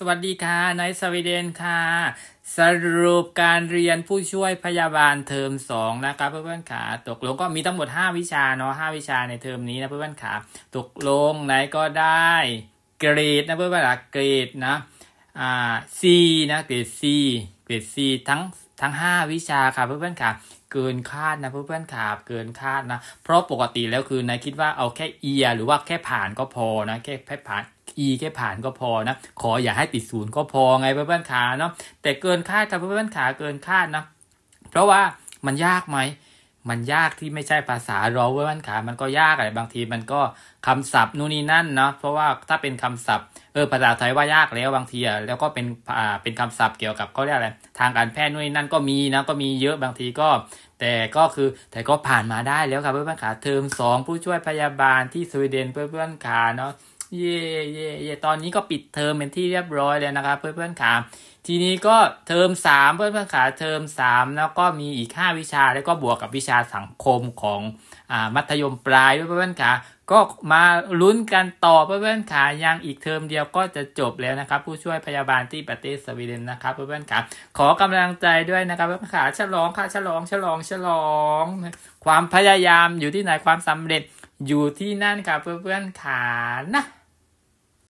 สวัสดีค่ะในสวีเดนค่ะ สรุปการเรียนผู้ช่วยพยาบาลเทอมสองนะครับเพื่อนๆขาตกลงก็มีทั้งหมด 5 วิชาเนาะ5 วิชาในเทอมนี้นะเพื่อนๆขาตกลงไหนก็ได้เกรดนะเพื่อนๆขาเกรดนะอ่า C นะเกรด C เกรด C ทั้งทั้ง 5 วิชาค่ะเพื่อนๆขาเกินคาดนะเพื่อนๆขาเกินคาดนะเพราะปกติแล้วคือนายคิดว่าเอาแค่เอีย หรือว่าแค่ผ่านก็พอนะแค่แค่ผ่าน e แค่ผ่านก็พอนะขออย่าให้ติดศูนย์ก็พอไงเพื่อนๆขาเนาะ แต่เกินคาดครับเพื่อนๆขาเกินคาดนะเพราะว่ามันยากไหมมันยากที่ไม่ใช่ภาษาเราเพื่อันขามันก็ยากอะไรบางทีมันก็คำศัพท์นู่นนี่นั่นเนาะเพราะว่าถ้าเป็นคำศัพท์เออภาษาไทยว่ายากแล้วบางทีอ่ะแล้วก็เป็นอ่าเป็นคำศัพท์เกี่ยวกับเขาเรียกอะไร ทางการแพทย์นู่นนนั่นก็มีนะ ก็มีเยอะบางทีก็ แต่ก็คือแต่ก็ผ่านมาได้แล้วครับเพื่อนๆขาเทอมสองผู้ช่วยพยาบาลที่สวีเดนเพื่อนๆขาเนาะเย่เย่เย่ตอนนี้ก็ปิดเทอมเป็นที่เรียบร้อยแล้วนะครับ เพื่อนเพื่อนขาทีนี้ก็เทอมสามเพื่อนเพื่อนขาเทอมสามแล้วก็มีอีกห้าวิชาแล้วก็บวกกับวิชาสังคมของอ่ามัธยมปลายเพื่อนเพื่อนขาก็มาลุ้นกันต่อเพื่อนเพื่อนขายังอีกเทอมเดียวก็จะจบแล้วนะครับ ผู้ช่วยพยาบาลที่ประเทศสวีเดนนะครับ เพื่อนเพื่อนขาขอกำลังใจด้วยนะครับเพื่อนเพื่อนขาฉลองค่ะฉลองฉลองฉลอง ความพยายามอยู่ที่ไหนความสำเร็จอยู่ที่นั่นค่ะเพื่อนๆขานะ